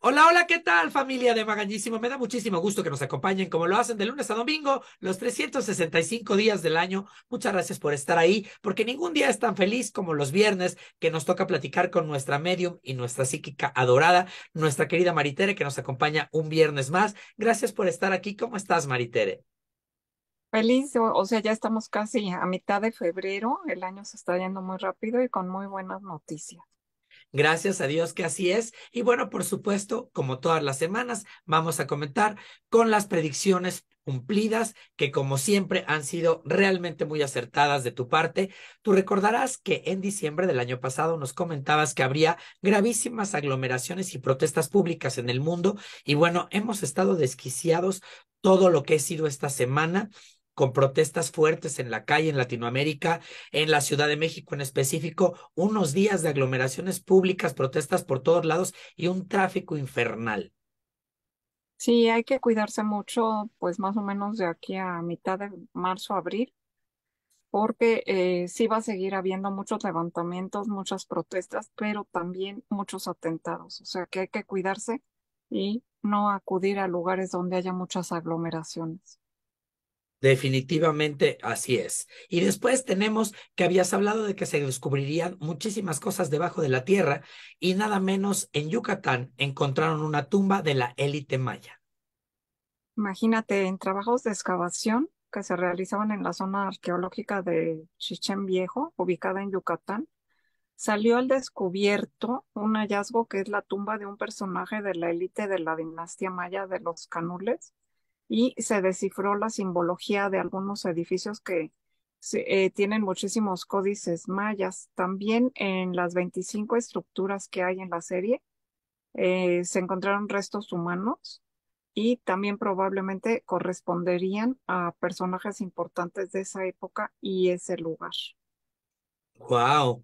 Hola, hola, ¿qué tal familia de Magañísimo? Me da muchísimo gusto que nos acompañen como lo hacen de lunes a domingo, los 365 días del año. Muchas gracias por estar ahí, porque ningún día es tan feliz como los viernes que nos toca platicar con nuestra medium y nuestra psíquica adorada, nuestra querida Maritere, que nos acompaña un viernes más. Gracias por estar aquí. ¿Cómo estás, Maritere? Feliz, o sea, ya estamos casi a mitad de febrero, el año se está yendo muy rápido y con muy buenas noticias. Gracias a Dios que así es. Y bueno, por supuesto, como todas las semanas, vamos a comentar con las predicciones cumplidas, que como siempre han sido realmente muy acertadas de tu parte. Tú recordarás que en diciembre del año pasado nos comentabas que habría gravísimas aglomeraciones y protestas públicas en el mundo y bueno, hemos estado desquiciados todo lo que he sido esta semana con protestas fuertes en la calle en Latinoamérica, en la Ciudad de México en específico, unos días de aglomeraciones públicas, protestas por todos lados y un tráfico infernal. Sí, hay que cuidarse mucho, pues más o menos de aquí a mitad de marzo, abril, porque eh, sí va a seguir habiendo muchos levantamientos, muchas protestas, pero también muchos atentados. O sea que hay que cuidarse y no acudir a lugares donde haya muchas aglomeraciones. Definitivamente así es. Y después tenemos que habías hablado de que se descubrirían muchísimas cosas debajo de la tierra y nada menos en Yucatán encontraron una tumba de la élite maya. Imagínate, en trabajos de excavación que se realizaban en la zona arqueológica de Chichén Viejo, ubicada en Yucatán, salió al descubierto un hallazgo que es la tumba de un personaje de la élite de la dinastía maya de los Canules y se descifró la simbología de algunos edificios que eh, tienen muchísimos códices mayas. También en las 25 estructuras que hay en la serie eh, se encontraron restos humanos y también probablemente corresponderían a personajes importantes de esa época y ese lugar. Wow.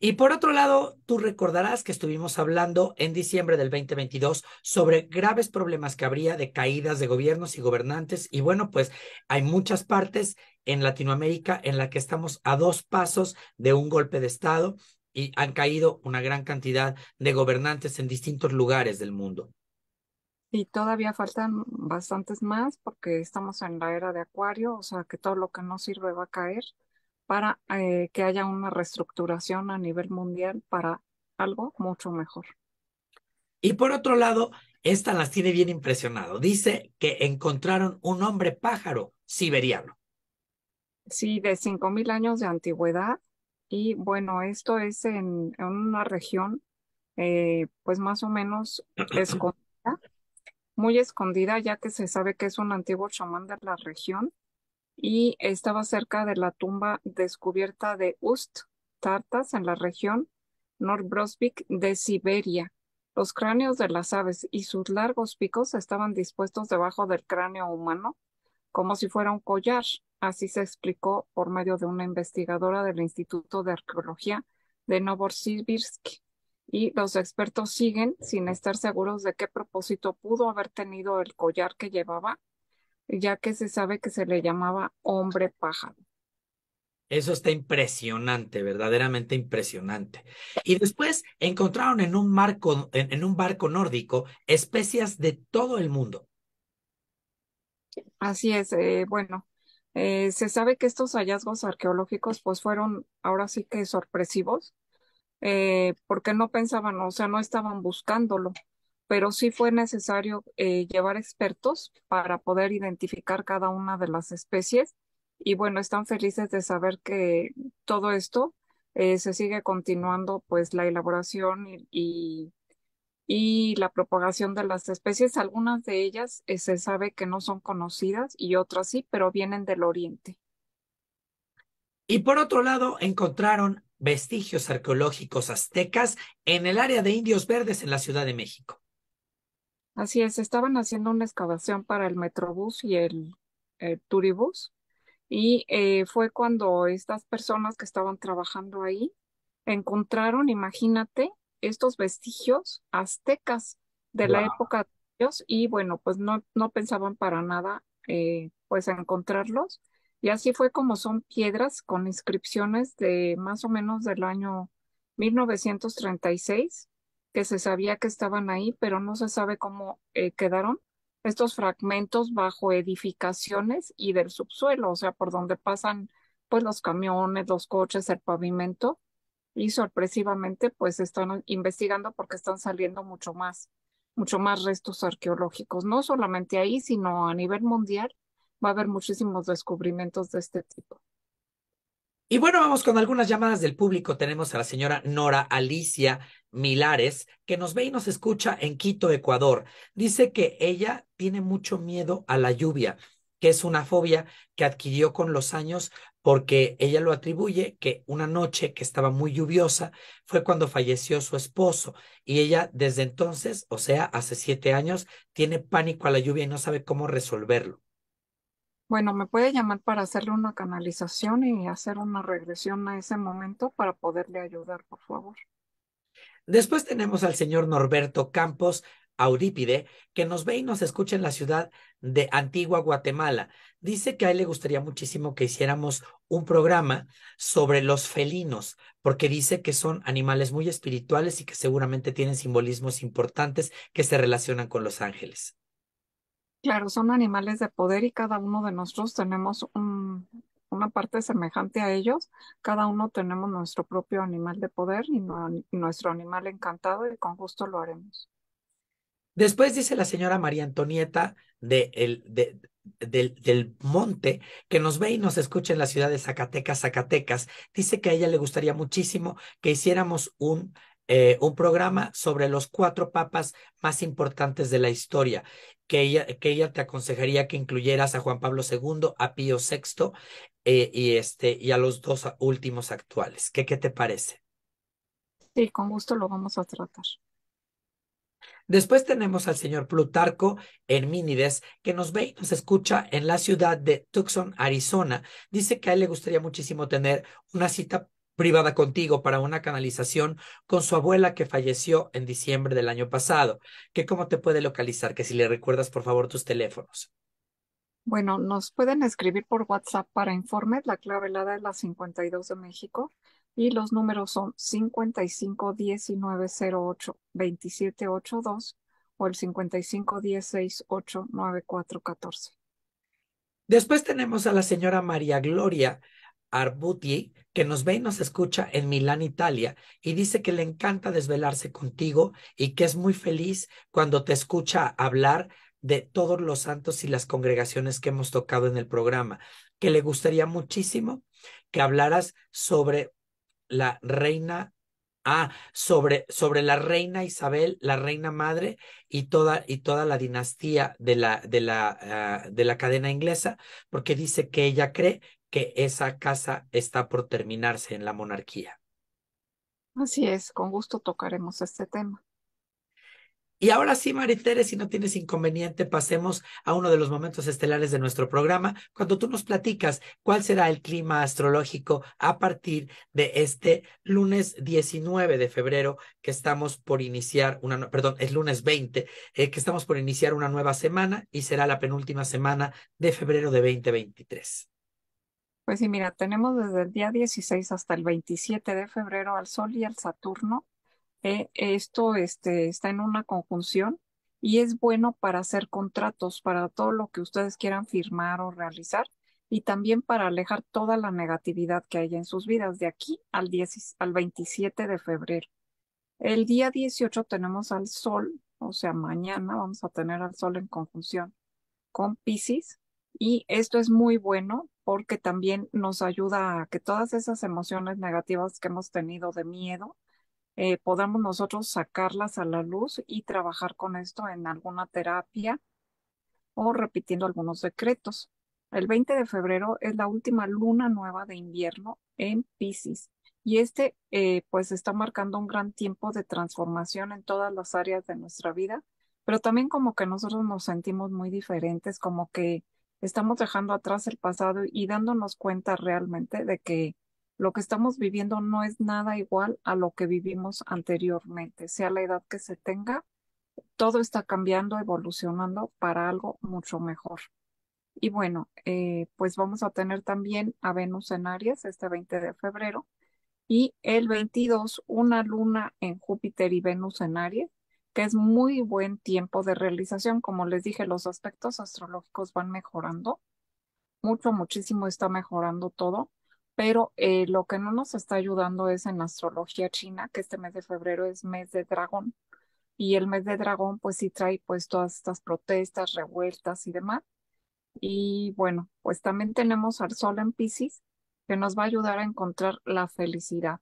Y por otro lado, tú recordarás que estuvimos hablando en diciembre del 2022 sobre graves problemas que habría de caídas de gobiernos y gobernantes. Y bueno, pues hay muchas partes en Latinoamérica en la que estamos a dos pasos de un golpe de Estado y han caído una gran cantidad de gobernantes en distintos lugares del mundo. Y todavía faltan bastantes más porque estamos en la era de Acuario, o sea que todo lo que no sirve va a caer para eh, que haya una reestructuración a nivel mundial para algo mucho mejor. Y por otro lado, esta las tiene bien impresionado. Dice que encontraron un hombre pájaro siberiano. Sí, de 5.000 años de antigüedad. Y bueno, esto es en, una región, eh, pues más o menos escondida, muy escondida, ya que se sabe que es un antiguo chamán de la región y estaba cerca de la tumba descubierta de Ust, Tartas, en la región Norbrosvik de Siberia. Los cráneos de las aves y sus largos picos estaban dispuestos debajo del cráneo humano, como si fuera un collar. Así se explicó por medio de una investigadora del Instituto de Arqueología de Novosibirsk. Y los expertos siguen sin estar seguros de qué propósito pudo haber tenido el collar que llevaba ya que se sabe que se le llamaba hombre pájaro. Eso está impresionante, verdaderamente impresionante. Y después encontraron en un, marco, en, un barco nórdico especias de todo el mundo. Así es, eh, bueno, eh, se sabe que estos hallazgos arqueológicos pues fueron ahora sí que sorpresivos, eh, porque no pensaban, o sea, no estaban buscándolo pero sí fue necesario eh, llevar expertos para poder identificar cada una de las especies. Y bueno, están felices de saber que todo esto eh, se sigue continuando, pues la elaboración y, y, la propagación de las especies. Algunas de ellas eh, se sabe que no son conocidas y otras sí, pero vienen del oriente. Y por otro lado, encontraron vestigios arqueológicos aztecas en el área de Indios Verdes en la Ciudad de México. Así es, estaban haciendo una excavación para el Metrobús y el, Turibús y eh, fue cuando estas personas que estaban trabajando ahí encontraron, imagínate, estos vestigios aztecas de la época de y bueno, pues no, pensaban para nada eh, pues encontrarlos y así fue como son piedras con inscripciones de más o menos del año 1936 que se sabía que estaban ahí, pero no se sabe cómo eh, quedaron estos fragmentos bajo edificaciones y del subsuelo, o sea, por donde pasan pues los camiones, los coches, el pavimento y sorpresivamente pues están investigando porque están saliendo mucho más, mucho más restos arqueológicos, no solamente ahí, sino a nivel mundial va a haber muchísimos descubrimientos de este tipo. Y bueno, vamos con algunas llamadas del público. Tenemos a la señora Nora Alicia Milares, que nos ve y nos escucha en Quito, Ecuador. Dice que ella tiene mucho miedo a la lluvia, que es una fobia que adquirió con los años porque ella lo atribuye que una noche que estaba muy lluviosa fue cuando falleció su esposo y ella desde entonces, o sea, hace siete años, tiene pánico a la lluvia y no sabe cómo resolverlo. Bueno, me puede llamar para hacerle una canalización y hacer una regresión a ese momento para poderle ayudar, por favor. Después tenemos al señor Norberto Campos Aurípide, que nos ve y nos escucha en la ciudad de Antigua Guatemala. Dice que a él le gustaría muchísimo que hiciéramos un programa sobre los felinos, porque dice que son animales muy espirituales y que seguramente tienen simbolismos importantes que se relacionan con los ángeles. Claro, son animales de poder y cada uno de nosotros tenemos una parte semejante a ellos. Cada uno tenemos nuestro propio animal de poder y nuestro animal encantado y con gusto lo haremos. Después dice la señora María Antonieta del, del monte que nos ve y nos escucha en la ciudad de Zacatecas, Zacatecas. Dice que a ella le gustaría muchísimo que hiciéramos un eh, un programa sobre los cuatro papas más importantes de la historia, que ella, te aconsejaría que incluyeras a Juan Pablo II, a Pío VI eh, y, este, y a los dos últimos actuales. ¿Qué, qué te parece? Sí, con gusto lo vamos a tratar. Después tenemos al señor Plutarco Hermínides, que nos ve y nos escucha en la ciudad de Tucson, Arizona. Dice que a él le gustaría muchísimo tener una cita privada contigo para una canalización con su abuela que falleció en diciembre del año pasado. Que cómo te puede localizar, que si le recuerdas por favor tus teléfonos. Bueno, nos pueden escribir por WhatsApp para informes, la clave las es la 52 de México y los números son 55 1908 2782 o el 55 Después tenemos a la señora María Gloria, Arbuti, que nos ve y nos escucha en Milán, Italia, y dice que le encanta desvelarse contigo y que es muy feliz cuando te escucha hablar de todos los santos y las congregaciones que hemos tocado en el programa, que le gustaría muchísimo que hablaras sobre la reina Ah, sobre, sobre la reina Isabel, la reina madre y toda, y toda la dinastía de la, de, la, ah, de la cadena inglesa, porque dice que ella cree que esa casa está por terminarse en la monarquía. Así es, con gusto tocaremos este tema. Y ahora sí, Maritere, si no tienes inconveniente, pasemos a uno de los momentos estelares de nuestro programa, cuando tú nos platicas cuál será el clima astrológico a partir de este lunes 19 de febrero que estamos por iniciar una, perdón, es lunes 20, eh, que estamos por iniciar una nueva semana y será la penúltima semana de febrero de 2023. Pues sí, mira, tenemos desde el día 16 hasta el 27 de febrero al Sol y al Saturno. Eh, esto este, está en una conjunción y es bueno para hacer contratos, para todo lo que ustedes quieran firmar o realizar y también para alejar toda la negatividad que haya en sus vidas de aquí al, 10, al 27 de febrero. El día 18 tenemos al Sol, o sea, mañana vamos a tener al Sol en conjunción con Pisces y esto es muy bueno porque también nos ayuda a que todas esas emociones negativas que hemos tenido de miedo, eh, podamos nosotros sacarlas a la luz y trabajar con esto en alguna terapia o repitiendo algunos decretos. El 20 de febrero es la última luna nueva de invierno en Pisces y este eh, pues está marcando un gran tiempo de transformación en todas las áreas de nuestra vida, pero también como que nosotros nos sentimos muy diferentes, como que estamos dejando atrás el pasado y dándonos cuenta realmente de que lo que estamos viviendo no es nada igual a lo que vivimos anteriormente, sea la edad que se tenga, todo está cambiando, evolucionando para algo mucho mejor. Y bueno, eh, pues vamos a tener también a Venus en Aries este 20 de febrero y el 22 una luna en Júpiter y Venus en Aries que es muy buen tiempo de realización. Como les dije, los aspectos astrológicos van mejorando mucho, muchísimo está mejorando todo, pero eh, lo que no nos está ayudando es en la astrología china, que este mes de febrero es mes de dragón. Y el mes de dragón, pues sí trae pues todas estas protestas, revueltas y demás. Y bueno, pues también tenemos al sol en Pisces, que nos va a ayudar a encontrar la felicidad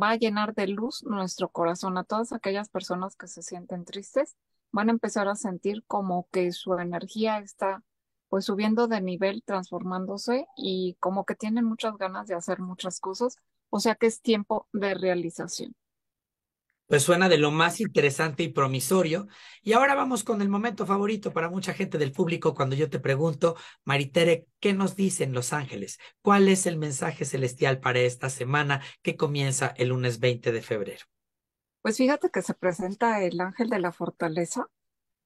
va a llenar de luz nuestro corazón. A todas aquellas personas que se sienten tristes van a empezar a sentir como que su energía está pues subiendo de nivel, transformándose y como que tienen muchas ganas de hacer muchas cosas. O sea que es tiempo de realización pues suena de lo más interesante y promisorio. Y ahora vamos con el momento favorito para mucha gente del público cuando yo te pregunto, Maritere, ¿qué nos dicen los ángeles? ¿Cuál es el mensaje celestial para esta semana que comienza el lunes 20 de febrero? Pues fíjate que se presenta el ángel de la fortaleza.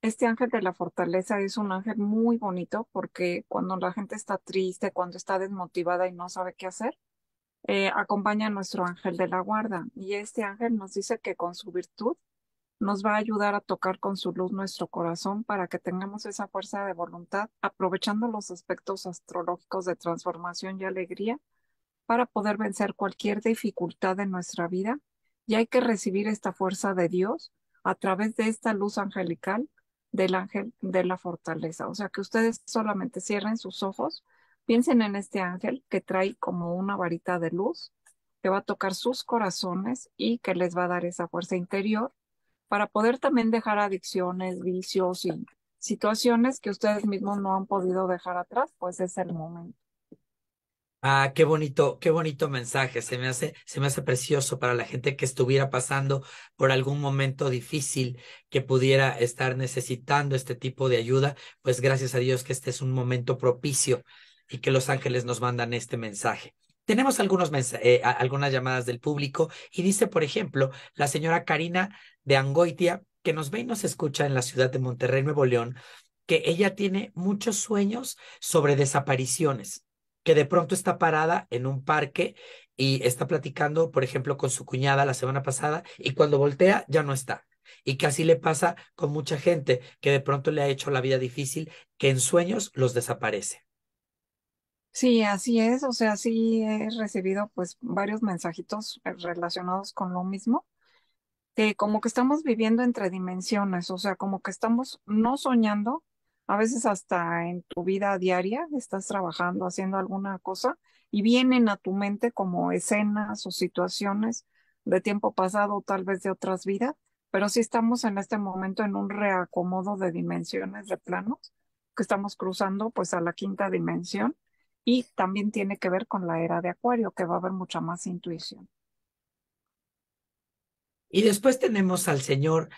Este ángel de la fortaleza es un ángel muy bonito porque cuando la gente está triste, cuando está desmotivada y no sabe qué hacer, eh, acompaña a nuestro ángel de la guarda y este ángel nos dice que con su virtud nos va a ayudar a tocar con su luz nuestro corazón para que tengamos esa fuerza de voluntad, aprovechando los aspectos astrológicos de transformación y alegría para poder vencer cualquier dificultad en nuestra vida. Y hay que recibir esta fuerza de Dios a través de esta luz angelical del ángel de la fortaleza. O sea, que ustedes solamente cierren sus ojos Piensen en este ángel que trae como una varita de luz que va a tocar sus corazones y que les va a dar esa fuerza interior para poder también dejar adicciones, vicios y situaciones que ustedes mismos no han podido dejar atrás, pues es el momento. Ah, qué bonito, qué bonito mensaje. Se me hace, se me hace precioso para la gente que estuviera pasando por algún momento difícil, que pudiera estar necesitando este tipo de ayuda. Pues gracias a Dios que este es un momento propicio y que los ángeles nos mandan este mensaje. Tenemos algunos eh, algunas llamadas del público y dice, por ejemplo, la señora Karina de Angoitia, que nos ve y nos escucha en la ciudad de Monterrey, Nuevo León, que ella tiene muchos sueños sobre desapariciones, que de pronto está parada en un parque y está platicando, por ejemplo, con su cuñada la semana pasada y cuando voltea ya no está. Y que así le pasa con mucha gente que de pronto le ha hecho la vida difícil, que en sueños los desaparece. Sí, así es. O sea, sí he recibido pues varios mensajitos eh, relacionados con lo mismo, que como que estamos viviendo entre dimensiones, o sea, como que estamos no soñando, a veces hasta en tu vida diaria estás trabajando, haciendo alguna cosa y vienen a tu mente como escenas o situaciones de tiempo pasado, tal vez de otras vidas, pero sí estamos en este momento en un reacomodo de dimensiones, de planos, que estamos cruzando pues a la quinta dimensión y también tiene que ver con la era de Acuario, que va a haber mucha más intuición. Y después tenemos al señor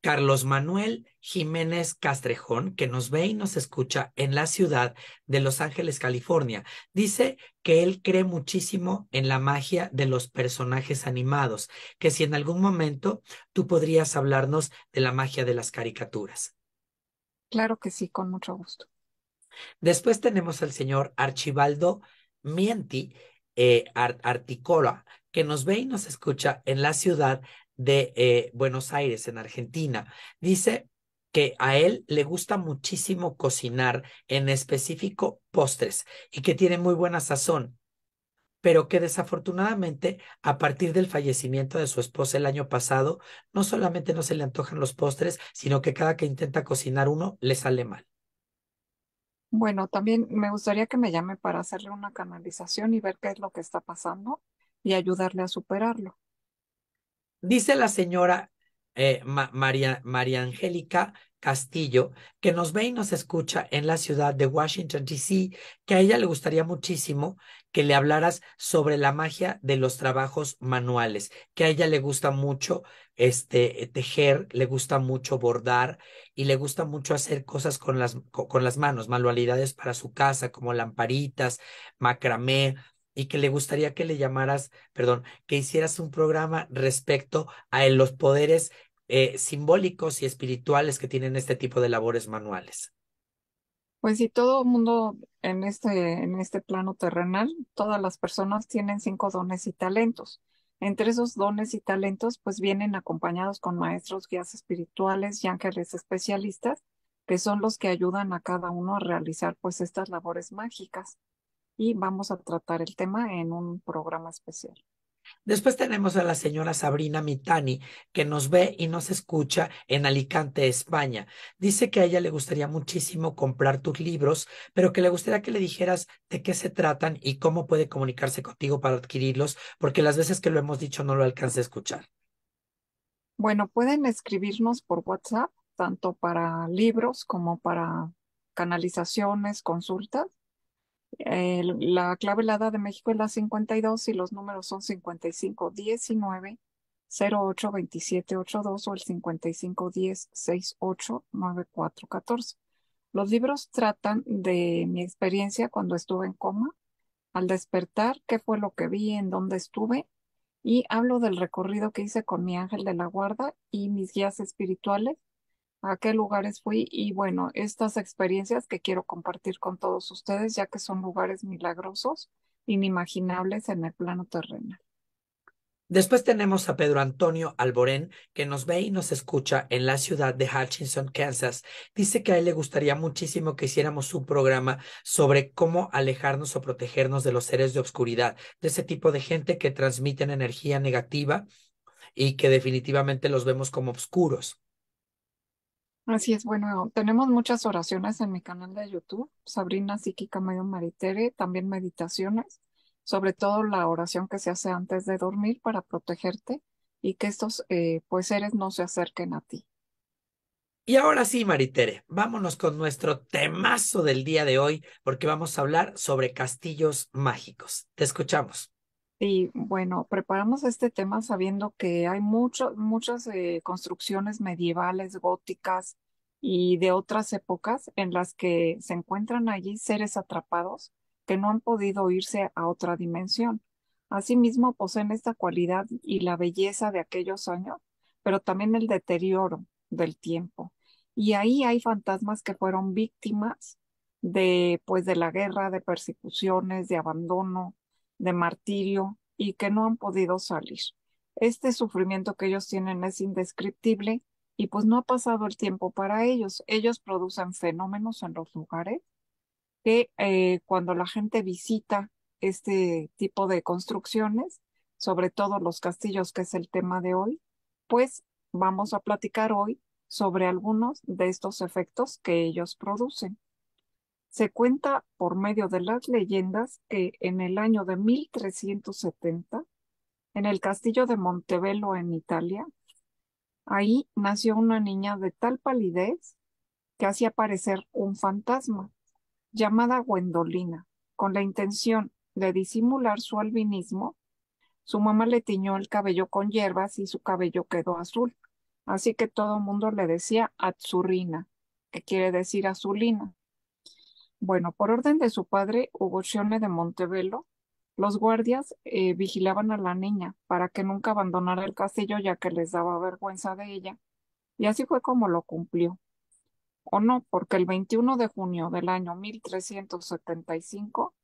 Carlos Manuel Jiménez Castrejón, que nos ve y nos escucha en la ciudad de Los Ángeles, California. Dice que él cree muchísimo en la magia de los personajes animados, que si en algún momento tú podrías hablarnos de la magia de las caricaturas. Claro que sí, con mucho gusto. Después tenemos al señor Archibaldo Mienti eh, Articola, que nos ve y nos escucha en la ciudad de eh, Buenos Aires, en Argentina. Dice que a él le gusta muchísimo cocinar, en específico postres, y que tiene muy buena sazón, pero que desafortunadamente a partir del fallecimiento de su esposa el año pasado, no solamente no se le antojan los postres, sino que cada que intenta cocinar uno le sale mal. Bueno, también me gustaría que me llame para hacerle una canalización y ver qué es lo que está pasando y ayudarle a superarlo. Dice la señora, eh, María, María Angélica Castillo, que nos ve y nos escucha en la ciudad de Washington, D.C., que a ella le gustaría muchísimo que le hablaras sobre la magia de los trabajos manuales, que a ella le gusta mucho este, tejer, le gusta mucho bordar y le gusta mucho hacer cosas con las, con las manos, manualidades para su casa, como lamparitas, macramé, y que le gustaría que le llamaras, perdón, que hicieras un programa respecto a los poderes eh, simbólicos y espirituales que tienen este tipo de labores manuales. Pues si todo el mundo en este, en este plano terrenal, todas las personas tienen cinco dones y talentos. Entre esos dones y talentos, pues vienen acompañados con maestros, guías espirituales y ángeles especialistas, que son los que ayudan a cada uno a realizar pues estas labores mágicas y vamos a tratar el tema en un programa especial. Después tenemos a la señora Sabrina Mitani, que nos ve y nos escucha en Alicante, España. Dice que a ella le gustaría muchísimo comprar tus libros, pero que le gustaría que le dijeras de qué se tratan y cómo puede comunicarse contigo para adquirirlos, porque las veces que lo hemos dicho no lo alcance a escuchar. Bueno, pueden escribirnos por WhatsApp, tanto para libros como para canalizaciones, consultas la clave la de México es la 52 y los números son 55 19 08 27 82 o el 55 10 68 14. Los libros tratan de mi experiencia cuando estuve en coma, al despertar, qué fue lo que vi, en dónde estuve, y hablo del recorrido que hice con mi ángel de la guarda y mis guías espirituales a qué lugares fui y bueno, estas experiencias que quiero compartir con todos ustedes, ya que son lugares milagrosos, inimaginables en el plano terrenal. Después tenemos a Pedro Antonio Alborén, que nos ve y nos escucha en la ciudad de Hutchinson, Kansas. Dice que a él le gustaría muchísimo que hiciéramos su programa sobre cómo alejarnos o protegernos de los seres de oscuridad, de ese tipo de gente que transmiten energía negativa y que definitivamente los vemos como oscuros. Así es, bueno, tenemos muchas oraciones en mi canal de YouTube, Sabrina Psíquica Medio Maritere, también meditaciones, sobre todo la oración que se hace antes de dormir para protegerte y que estos eh, pues seres no se acerquen a ti. Y ahora sí, Maritere, vámonos con nuestro temazo del día de hoy, porque vamos a hablar sobre castillos mágicos. Te escuchamos. Y bueno, preparamos este tema sabiendo que hay muchas eh, construcciones medievales, góticas y de otras épocas en las que se encuentran allí seres atrapados que no han podido irse a otra dimensión. Asimismo, poseen esta cualidad y la belleza de aquellos años, pero también el deterioro del tiempo. Y ahí hay fantasmas que fueron víctimas de, pues, de la guerra, de persecuciones, de abandono, de martirio y que no han podido salir. Este sufrimiento que ellos tienen es indescriptible y pues no ha pasado el tiempo para ellos. Ellos producen fenómenos en los lugares que eh, cuando la gente visita este tipo de construcciones, sobre todo los castillos, que es el tema de hoy, pues vamos a platicar hoy sobre algunos de estos efectos que ellos producen. Se cuenta por medio de las leyendas que en el año de 1370, en el castillo de Montebello en Italia, ahí nació una niña de tal palidez que hacía parecer un fantasma, llamada Gwendolina, con la intención de disimular su albinismo su mamá le tiñó el cabello con hierbas y su cabello quedó azul. Así que todo el mundo le decía Azurrina, que quiere decir azulina. Bueno, por orden de su padre, Hugo Chione de Montebello, los guardias eh, vigilaban a la niña para que nunca abandonara el castillo ya que les daba vergüenza de ella, y así fue como lo cumplió. O no, porque el 21 de junio del año 1375,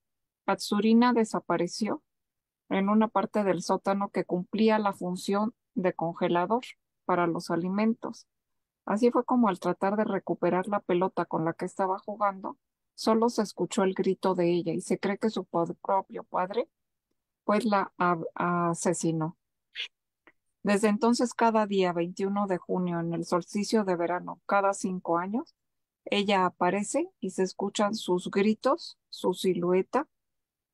Atsurina desapareció en una parte del sótano que cumplía la función de congelador para los alimentos. Así fue como al tratar de recuperar la pelota con la que estaba jugando, Solo se escuchó el grito de ella y se cree que su propio padre pues la asesinó. Desde entonces, cada día 21 de junio, en el solsticio de verano, cada cinco años, ella aparece y se escuchan sus gritos, su silueta,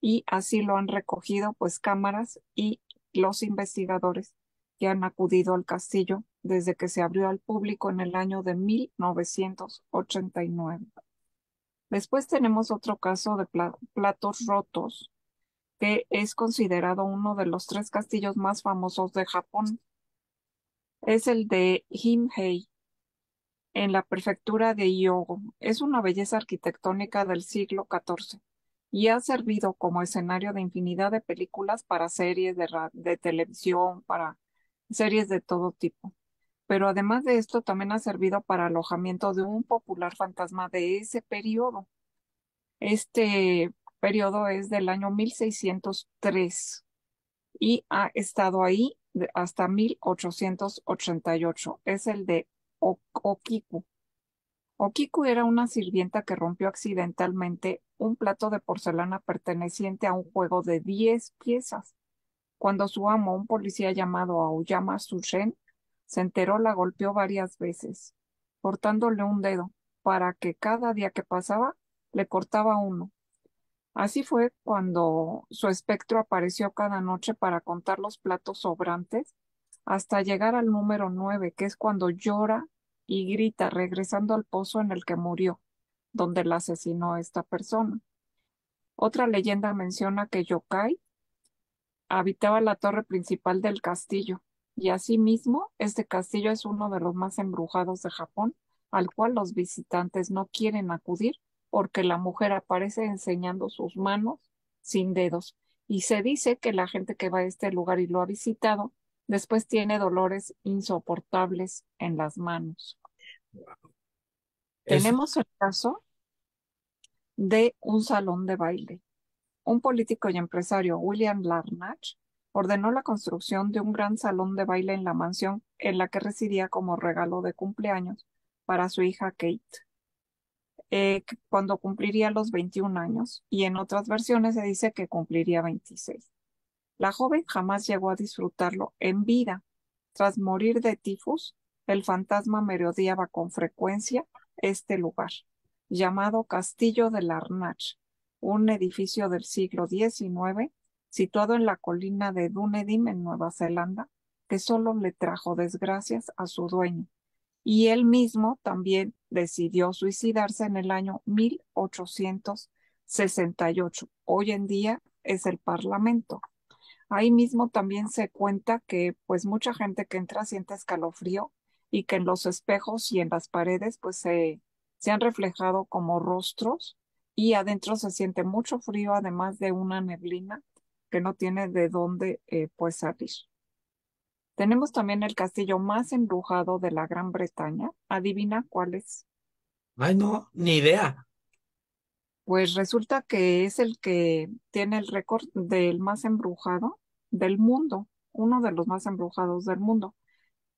y así lo han recogido pues cámaras y los investigadores que han acudido al castillo desde que se abrió al público en el año de 1989. Después tenemos otro caso de platos rotos, que es considerado uno de los tres castillos más famosos de Japón. Es el de Himhei, en la prefectura de Hyogo. Es una belleza arquitectónica del siglo XIV y ha servido como escenario de infinidad de películas para series de televisión, para series de todo tipo pero además de esto también ha servido para alojamiento de un popular fantasma de ese periodo. Este periodo es del año 1603 y ha estado ahí hasta 1888. Es el de Okiku. Okiku era una sirvienta que rompió accidentalmente un plato de porcelana perteneciente a un juego de 10 piezas. Cuando su amo, un policía llamado Aoyama Sushen, se enteró la golpeó varias veces, cortándole un dedo, para que cada día que pasaba le cortaba uno. Así fue cuando su espectro apareció cada noche para contar los platos sobrantes hasta llegar al número nueve, que es cuando llora y grita regresando al pozo en el que murió, donde la asesinó esta persona. Otra leyenda menciona que Yokai habitaba la torre principal del castillo, y asimismo este castillo es uno de los más embrujados de Japón, al cual los visitantes no quieren acudir porque la mujer aparece enseñando sus manos sin dedos y se dice que la gente que va a este lugar y lo ha visitado después tiene dolores insoportables en las manos. Tenemos el caso de un salón de baile. Un político y empresario, William Larnach, ordenó la construcción de un gran salón de baile en la mansión en la que residía como regalo de cumpleaños para su hija Kate, eh, cuando cumpliría los 21 años, y en otras versiones se dice que cumpliría 26. La joven jamás llegó a disfrutarlo en vida. Tras morir de tifus, el fantasma merodeaba con frecuencia este lugar, llamado Castillo de Larnach, un edificio del siglo XIX situado en la colina de Dunedin en Nueva Zelanda, que solo le trajo desgracias a su dueño. Y él mismo también decidió suicidarse en el año 1868. Hoy en día es el Parlamento. Ahí mismo también se cuenta que pues mucha gente que entra siente escalofrío y que en los espejos y en las paredes pues se, se han reflejado como rostros y adentro se siente mucho frío además de una neblina que no tiene de dónde eh, pues salir. Tenemos también el castillo más embrujado de la Gran Bretaña. Adivina cuál es. Ay, no, ni idea. Pues resulta que es el que tiene el récord del más embrujado del mundo, uno de los más embrujados del mundo.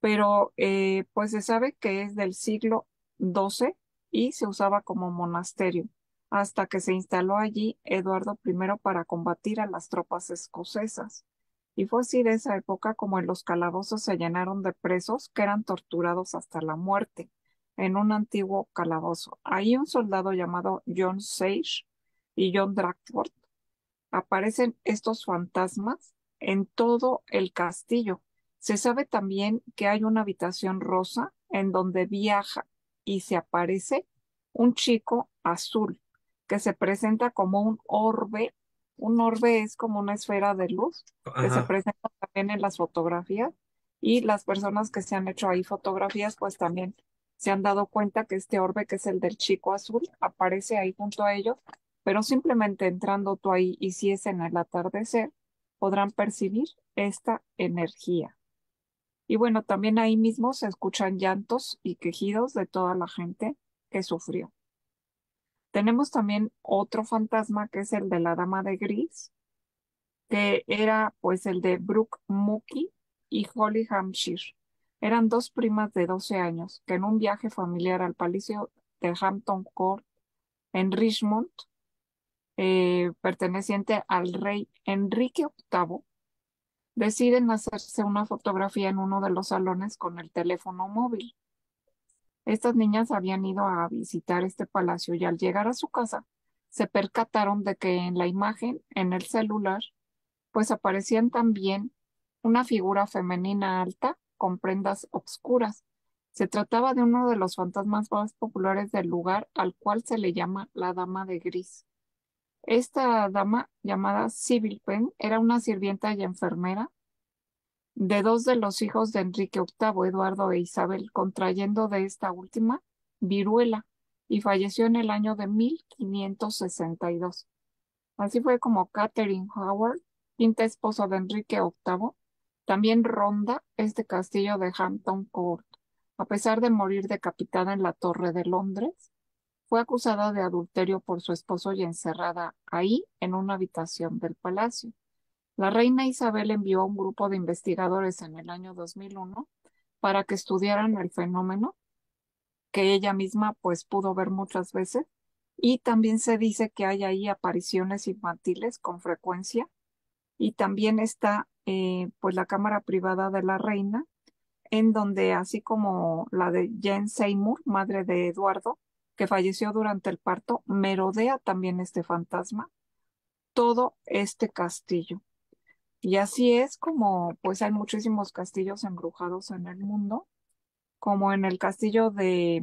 Pero eh, pues se sabe que es del siglo XII y se usaba como monasterio hasta que se instaló allí Eduardo I para combatir a las tropas escocesas. Y fue así de esa época como en los calabozos se llenaron de presos que eran torturados hasta la muerte en un antiguo calabozo. Ahí un soldado llamado John Sage y John Dragford aparecen estos fantasmas en todo el castillo. Se sabe también que hay una habitación rosa en donde viaja y se aparece un chico azul que se presenta como un orbe. Un orbe es como una esfera de luz que se presenta también en las fotografías y las personas que se han hecho ahí fotografías pues también se han dado cuenta que este orbe que es el del chico azul aparece ahí junto a ellos, pero simplemente entrando tú ahí y si es en el atardecer podrán percibir esta energía. Y bueno, también ahí mismo se escuchan llantos y quejidos de toda la gente que sufrió. Tenemos también otro fantasma que es el de la Dama de Gris, que era pues el de Brooke Mookie y Holly Hampshire. Eran dos primas de 12 años que en un viaje familiar al palacio de Hampton Court en Richmond, eh, perteneciente al rey Enrique VIII, deciden hacerse una fotografía en uno de los salones con el teléfono móvil. Estas niñas habían ido a visitar este palacio y al llegar a su casa se percataron de que en la imagen, en el celular, pues aparecían también una figura femenina alta con prendas oscuras. Se trataba de uno de los fantasmas más populares del lugar al cual se le llama la Dama de Gris. Esta dama, llamada Sibyl Pen era una sirvienta y enfermera de dos de los hijos de Enrique VIII, Eduardo e Isabel, contrayendo de esta última viruela y falleció en el año de 1562. Así fue como Catherine Howard, quinta esposa de Enrique VIII, también ronda este castillo de Hampton Court. A pesar de morir decapitada en la Torre de Londres, fue acusada de adulterio por su esposo y encerrada ahí en una habitación del palacio. La reina Isabel envió a un grupo de investigadores en el año 2001 para que estudiaran el fenómeno que ella misma pues pudo ver muchas veces y también se dice que hay ahí apariciones infantiles con frecuencia y también está eh, pues la cámara privada de la reina en donde así como la de Jane Seymour, madre de Eduardo, que falleció durante el parto, merodea también este fantasma todo este castillo. Y así es como pues hay muchísimos castillos embrujados en el mundo, como en el castillo de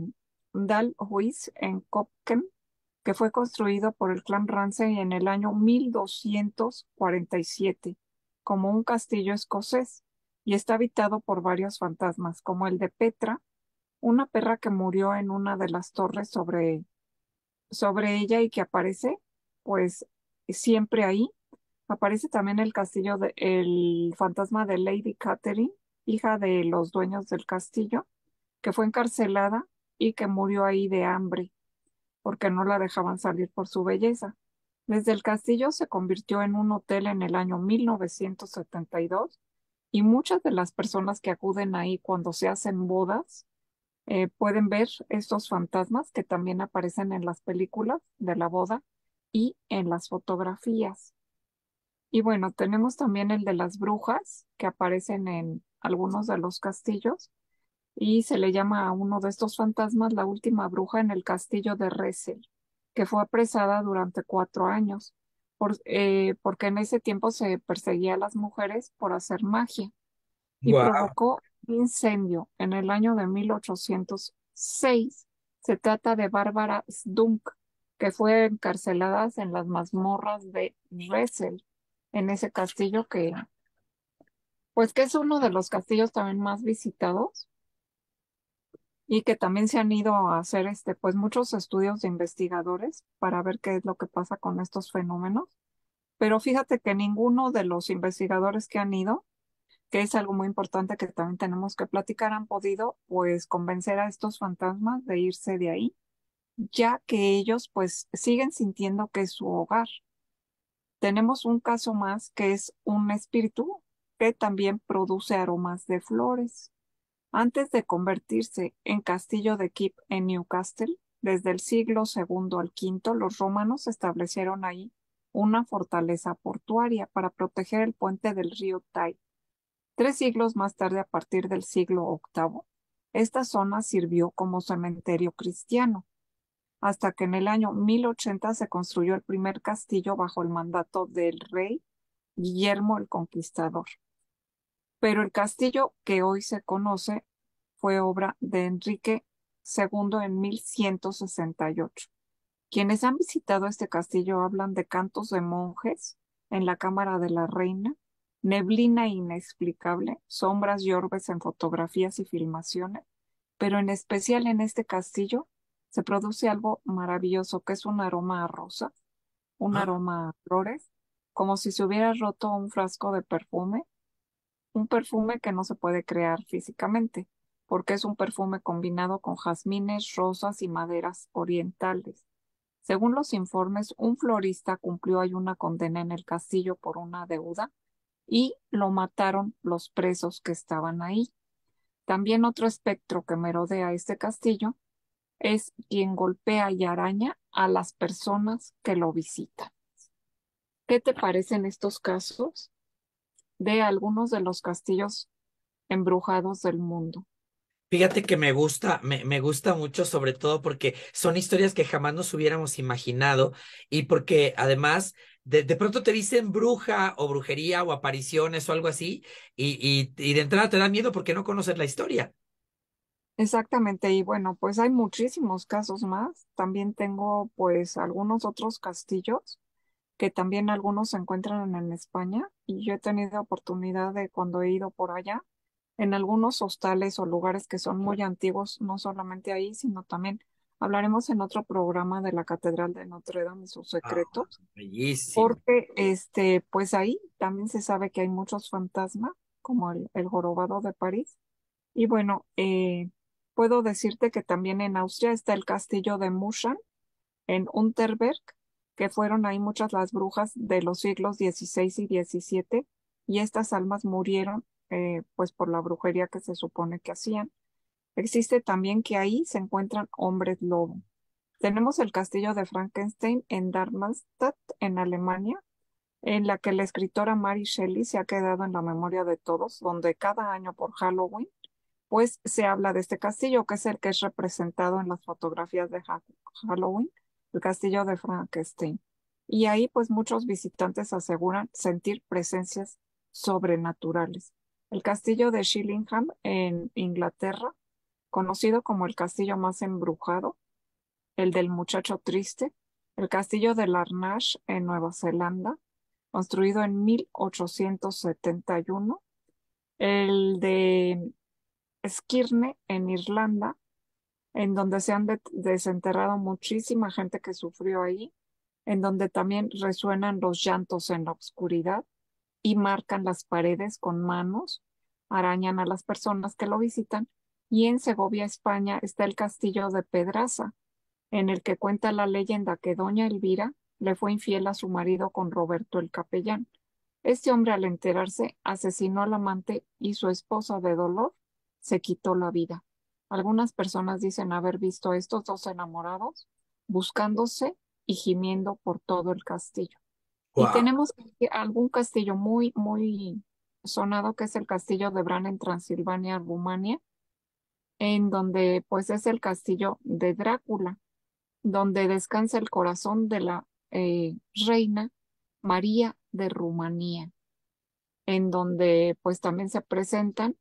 Dalhuis en Kopken, que fue construido por el clan Ramsay en el año 1247 como un castillo escocés y está habitado por varios fantasmas, como el de Petra, una perra que murió en una de las torres sobre, sobre ella y que aparece pues siempre ahí Aparece también el castillo del el fantasma de Lady Catherine, hija de los dueños del castillo, que fue encarcelada y que murió ahí de hambre, porque no la dejaban salir por su belleza. Desde el castillo se convirtió en un hotel en el año 1972 y muchas de las personas que acuden ahí cuando se hacen bodas eh, pueden ver estos fantasmas que también aparecen en las películas de la boda y en las fotografías. Y bueno, tenemos también el de las brujas que aparecen en algunos de los castillos y se le llama a uno de estos fantasmas la última bruja en el castillo de Ressel, que fue apresada durante cuatro años, eh, porque en ese tiempo se perseguía a las mujeres por hacer magia y provocó incendio en el año de 1806. Se trata de Bárbara Stunk que fue encarcelada en las mazmorras de Ressel en ese castillo que, pues que es uno de los castillos también más visitados y que también se han ido a hacer este, pues muchos estudios de investigadores para ver qué es lo que pasa con estos fenómenos. Pero fíjate que ninguno de los investigadores que han ido, que es algo muy importante que también tenemos que platicar, han podido pues convencer a estos fantasmas de irse de ahí, ya que ellos pues siguen sintiendo que es su hogar tenemos un caso más que es un espíritu que también produce aromas de flores. Antes de convertirse en castillo de Keep en Newcastle, desde el siglo II al V, los romanos establecieron ahí una fortaleza portuaria para proteger el puente del río Tai. Tres siglos más tarde, a partir del siglo VIII, esta zona sirvió como cementerio cristiano hasta que en el año 1080 se construyó el primer castillo bajo el mandato del rey Guillermo el Conquistador. Pero el castillo que hoy se conoce fue obra de Enrique II en 1168. Quienes han visitado este castillo hablan de cantos de monjes en la cámara de la reina, neblina inexplicable, sombras y orbes en fotografías y filmaciones, pero en especial en este castillo se produce algo maravilloso, que es un aroma a rosa, un aroma a flores, como si se hubiera roto un frasco de perfume, un perfume que no se puede crear físicamente, porque es un perfume combinado con jazmines, rosas y maderas orientales. Según los informes, un florista cumplió ahí una condena en el castillo por una deuda y lo mataron los presos que estaban ahí. También otro espectro que merodea este castillo es quien golpea y araña a las personas que lo visitan. ¿Qué te parecen estos casos de algunos de los castillos embrujados del mundo? Fíjate que me gusta, me, gusta mucho, sobre todo porque son historias que jamás nos hubiéramos imaginado y porque además de, pronto te dicen bruja o brujería o apariciones o algo así y, y, y de entrada te da miedo porque no conoces la historia. Exactamente, y bueno, pues hay muchísimos casos más. También tengo pues algunos otros castillos que también algunos se encuentran en España y yo he tenido oportunidad de cuando he ido por allá en algunos hostales o lugares que son muy antiguos, no solamente ahí, sino también hablaremos en otro programa de la Catedral de Notre Dame y sus ah, secretos, bellísimo. porque este pues ahí también se sabe que hay muchos fantasmas como el, el jorobado de París. Y bueno, eh, puedo decirte que también en Austria está el castillo de Mushan, en Unterberg, que fueron ahí muchas las brujas de los siglos XVI y XVII, y estas almas murieron eh, pues por la brujería que se supone que hacían. Existe también que ahí se encuentran hombres lobo. Tenemos el castillo de Frankenstein en Darmstadt, en Alemania, en la que la escritora Mary Shelley se ha quedado en la memoria de todos, donde cada año por Halloween pues se habla de este castillo, que es el que es representado en las fotografías de Halloween, el castillo de Frankenstein. Y ahí pues muchos visitantes aseguran sentir presencias sobrenaturales. El castillo de Shillingham en Inglaterra, conocido como el castillo más embrujado, el del muchacho triste, el castillo de Larnash en Nueva Zelanda, construido en 1871, el de Esquirne, en Irlanda, en donde se han desenterrado muchísima gente que sufrió ahí, en donde también resuenan los llantos en la oscuridad y marcan las paredes con manos, arañan a las personas que lo visitan. Y en Segovia, España, está el castillo de Pedraza, en el que cuenta la leyenda que doña Elvira le fue infiel a su marido con Roberto el capellán. Este hombre al enterarse asesinó al amante y su esposa de dolor se quitó la vida. Algunas personas dicen haber visto a estos dos enamorados buscándose y gimiendo por todo el castillo. Y tenemos algún castillo muy, muy sonado que es el castillo de Bran en Transilvania, Rumania, en donde pues es el castillo de Drácula, donde descansa el corazón de la eh, reina María de Rumanía, en donde pues también se presentan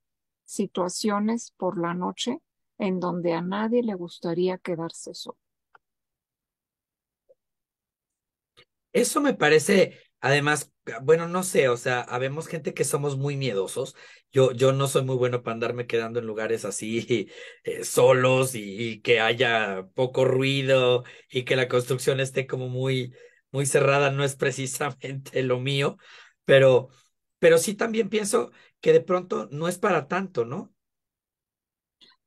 situaciones por la noche en donde a nadie le gustaría quedarse solo. Eso me parece, además, bueno, no sé, o sea, habemos gente que somos muy miedosos. Yo, yo no soy muy bueno para andarme quedando en lugares así eh, solos y, y, que haya poco ruido y que la construcción esté como muy, muy cerrada, no es precisamente lo mío, pero, pero sí también pienso que de pronto no es para tanto, ¿no?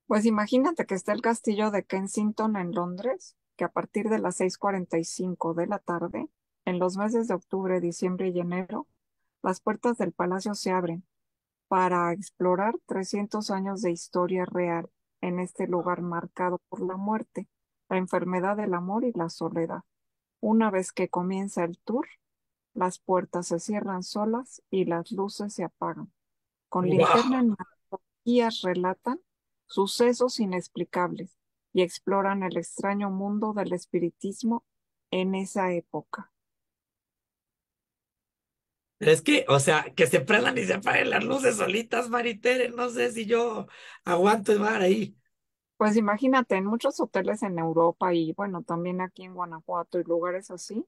Pues imagínate que está el castillo de Kensington en Londres, que a partir de las 6.45 de la tarde, en los meses de octubre, diciembre y enero, las puertas del palacio se abren para explorar 300 años de historia real en este lugar marcado por la muerte, la enfermedad del amor y la soledad. Una vez que comienza el tour, las puertas se cierran solas y las luces se apagan. Con linterna en relatan sucesos inexplicables y exploran el extraño mundo del espiritismo en esa época. es que, o sea, que se prendan y se apaguen las luces solitas, Maritere, no sé si yo aguanto el ahí. Pues imagínate, en muchos hoteles en Europa y bueno, también aquí en Guanajuato y lugares así,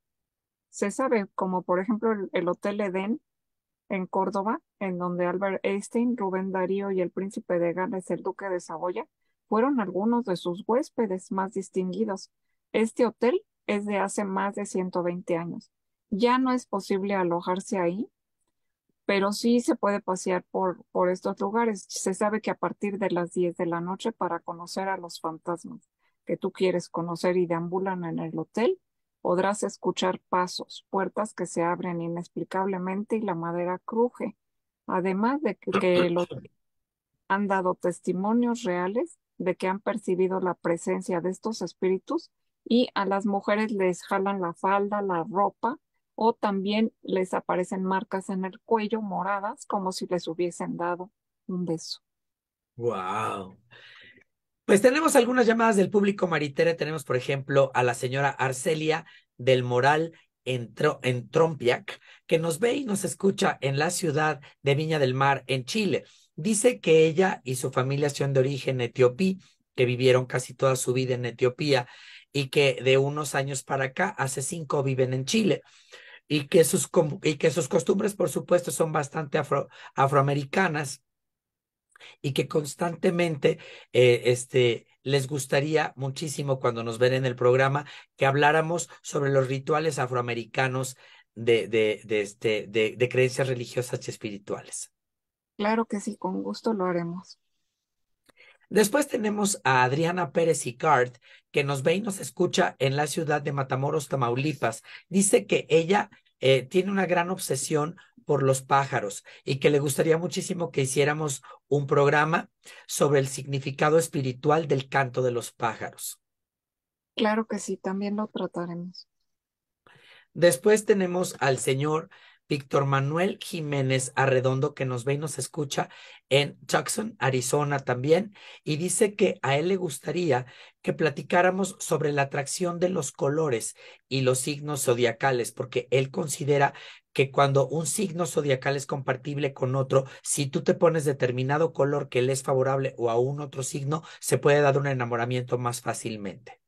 se sabe, como por ejemplo el, Hotel Eden, en Córdoba, en donde Albert Einstein, Rubén Darío y el príncipe de Gales, el duque de Saboya, fueron algunos de sus huéspedes más distinguidos. Este hotel es de hace más de 120 años. Ya no es posible alojarse ahí, pero sí se puede pasear por, por estos lugares. Se sabe que a partir de las 10 de la noche para conocer a los fantasmas que tú quieres conocer y deambulan en el hotel, Podrás escuchar pasos, puertas que se abren inexplicablemente y la madera cruje, además de que, que los han dado testimonios reales de que han percibido la presencia de estos espíritus y a las mujeres les jalan la falda, la ropa o también les aparecen marcas en el cuello moradas como si les hubiesen dado un beso. Wow. Pues tenemos algunas llamadas del público maritere. Tenemos, por ejemplo, a la señora Arcelia del Moral en, Trompiac, que nos ve y nos escucha en la ciudad de Viña del Mar, en Chile. Dice que ella y su familia son de origen etiopí, que vivieron casi toda su vida en Etiopía y que de unos años para acá, hace cinco, viven en Chile y que sus, y que sus costumbres, por supuesto, son bastante afroamericanas y que constantemente eh, este, les gustaría muchísimo cuando nos ven en el programa que habláramos sobre los rituales afroamericanos de, de, este, de, creencias religiosas y espirituales. Claro que sí, con gusto lo haremos. Después tenemos a Adriana Pérez y Card que nos ve y nos escucha en la ciudad de Matamoros, Tamaulipas. Dice que ella eh, tiene una gran obsesión por los pájaros y que le gustaría muchísimo que hiciéramos un programa sobre el significado espiritual del canto de los pájaros. Claro que sí, también lo trataremos. Después tenemos al señor Víctor Manuel Jiménez Arredondo, que nos ve y nos escucha en Tucson, Arizona también, y dice que a él le gustaría que platicáramos sobre la atracción de los colores y los signos zodiacales, porque él considera que cuando un signo zodiacal es compatible con otro, si tú te pones determinado color que le es favorable o a un otro signo, se puede dar un enamoramiento más fácilmente.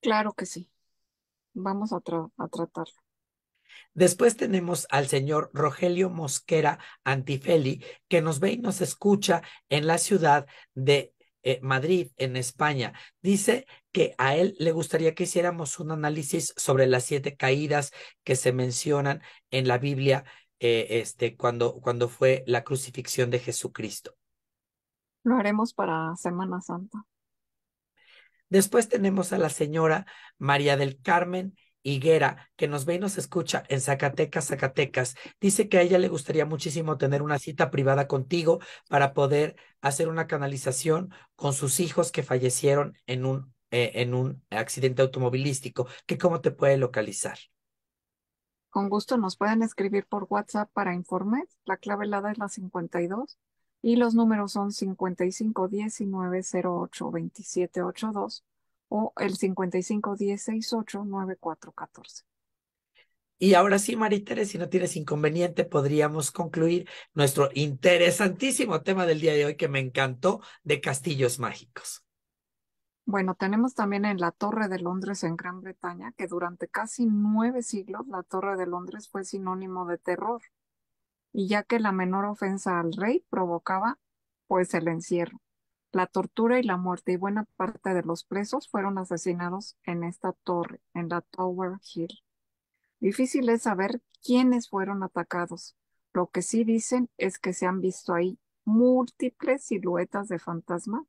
Claro que sí. Vamos a, tratarlo. Después tenemos al señor Rogelio Mosquera Antifeli, que nos ve y nos escucha en la ciudad de eh, Madrid, en España, dice que a él le gustaría que hiciéramos un análisis sobre las siete caídas que se mencionan en la Biblia eh, este, cuando, cuando fue la crucifixión de Jesucristo. Lo haremos para Semana Santa. Después tenemos a la señora María del Carmen Higuera, que nos ve y nos escucha en Zacatecas, Zacatecas, dice que a ella le gustaría muchísimo tener una cita privada contigo para poder hacer una canalización con sus hijos que fallecieron en un, eh, en un accidente automovilístico. ¿Qué cómo te puede localizar? Con gusto nos pueden escribir por WhatsApp para informes. La clave helada es la 52 y los números son 55 o el 5510689414. Y ahora sí, Maritere, si no tienes inconveniente, podríamos concluir nuestro interesantísimo tema del día de hoy que me encantó de castillos mágicos. Bueno, tenemos también en la Torre de Londres en Gran Bretaña que durante casi nueve siglos la Torre de Londres fue sinónimo de terror, y ya que la menor ofensa al rey provocaba pues el encierro la tortura y la muerte y buena parte de los presos fueron asesinados en esta torre, en la Tower Hill. Difícil es saber quiénes fueron atacados. Lo que sí dicen es que se han visto ahí múltiples siluetas de fantasma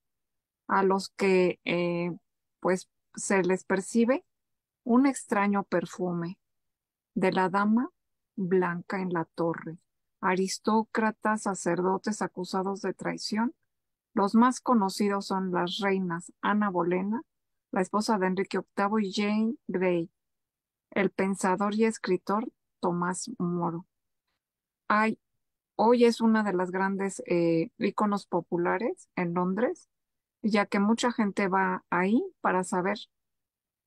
a los que eh, pues se les percibe un extraño perfume de la dama blanca en la torre, aristócratas, sacerdotes acusados de traición los más conocidos son las reinas Ana Bolena, la esposa de Enrique VIII y Jane Grey, el pensador y escritor Tomás Moro. hoy es una de las grandes eh, íconos populares en Londres, ya que mucha gente va ahí para saber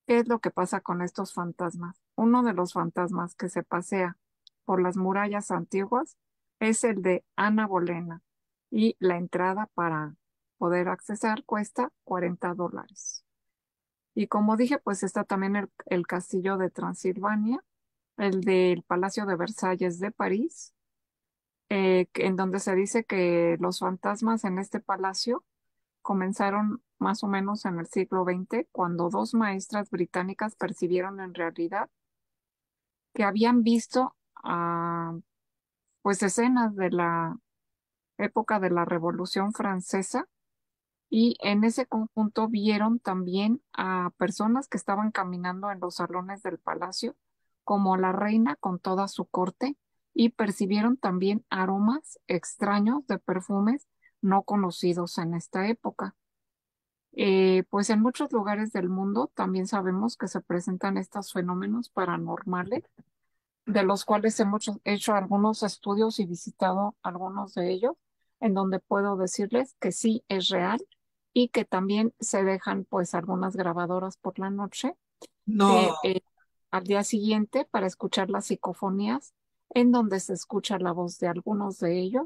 qué es lo que pasa con estos fantasmas. Uno de los fantasmas que se pasea por las murallas antiguas es el de Ana Bolena, y la entrada para poder accesar cuesta 40 dólares. Y como dije, pues está también el, castillo de Transilvania, el del Palacio de Versalles de París, eh, en donde se dice que los fantasmas en este palacio comenzaron más o menos en el siglo XX, cuando dos maestras británicas percibieron en realidad que habían visto ah, pues escenas de la época de la Revolución Francesa, y en ese conjunto vieron también a personas que estaban caminando en los salones del palacio, como la reina con toda su corte, y percibieron también aromas extraños de perfumes no conocidos en esta época. Eh, pues en muchos lugares del mundo también sabemos que se presentan estos fenómenos paranormales, de los cuales hemos hecho algunos estudios y visitado algunos de ellos en donde puedo decirles que sí es real y que también se dejan pues algunas grabadoras por la noche. Eh, eh, al día siguiente para escuchar las psicofonías en donde se escucha la voz de algunos de ellos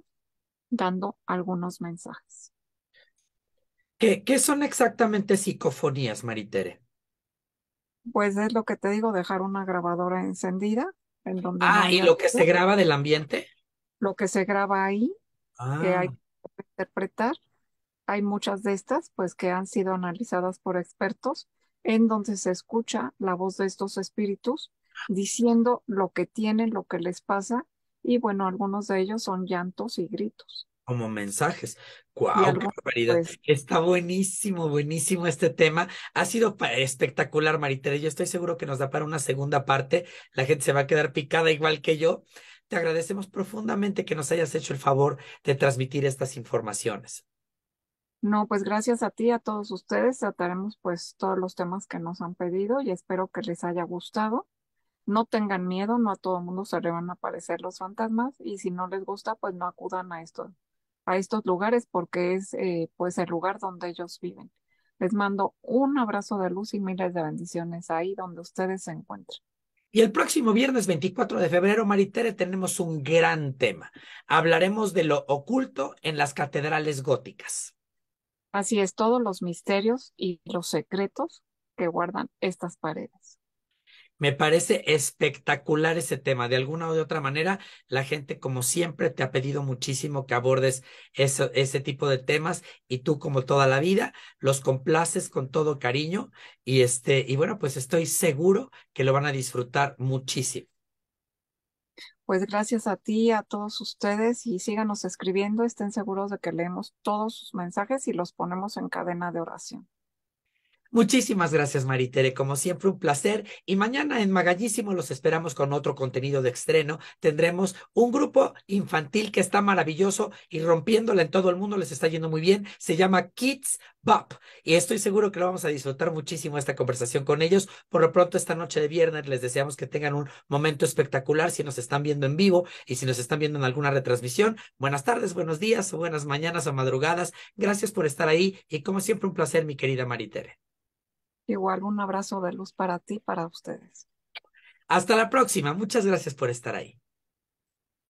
dando algunos mensajes. ¿Qué, qué son exactamente psicofonías, Maritere? Pues es lo que te digo, dejar una grabadora encendida. En donde ah, y lo que se graba del ambiente. Lo que se graba ahí que ah. hay que interpretar. Hay muchas de estas, pues, que han sido analizadas por expertos, en donde se escucha la voz de estos espíritus diciendo lo que tienen, lo que les pasa, y bueno, algunos de ellos son llantos y gritos. como mensajes. ¡Guau! Pues Está buenísimo, buenísimo este tema. Ha sido espectacular, Maritere. Yo estoy seguro que nos da para una segunda parte. La gente se va a quedar picada igual que yo. Te agradecemos profundamente que nos hayas hecho el favor de transmitir estas informaciones. No, pues gracias a ti, a todos ustedes. Trataremos pues todos los temas que nos han pedido y espero que les haya gustado. No tengan miedo, no a todo mundo se le van a aparecer los fantasmas y si no les gusta, pues no acudan a estos, a estos lugares porque es eh, pues el lugar donde ellos viven. Les mando un abrazo de luz y miles de bendiciones ahí donde ustedes se encuentren. Y el próximo viernes 24 de febrero, Maritere, tenemos un gran tema. Hablaremos de lo oculto en las catedrales góticas. Así es, todos los misterios y los secretos que guardan estas paredes. Me parece espectacular ese tema. De alguna o de otra manera, la gente, como siempre, te ha pedido muchísimo que abordes ese tipo de temas y tú, como toda la vida, los complaces con todo cariño y este, y bueno, pues estoy seguro que lo van a disfrutar muchísimo. Pues gracias a ti, a todos ustedes y síganos escribiendo. Estén seguros de que leemos todos sus mensajes y los ponemos en cadena de oración. Muchísimas gracias, Maritere. Como siempre, un placer. Y mañana en Magallísimo los esperamos con otro contenido de estreno. Tendremos un grupo infantil que está maravilloso y rompiéndola en todo el mundo. Les está yendo muy bien. Se llama Kids Bop. Y estoy seguro que lo vamos a disfrutar muchísimo esta conversación con ellos. Por lo pronto, esta noche de viernes les deseamos que tengan un momento espectacular si nos están viendo en vivo y si nos están viendo en alguna retransmisión. Buenas tardes, buenos días, o buenas mañanas o madrugadas. Gracias por estar ahí y como siempre, un placer, mi querida Maritere. Igual un abrazo de luz para ti, para ustedes. Hasta la próxima. Muchas gracias por estar ahí.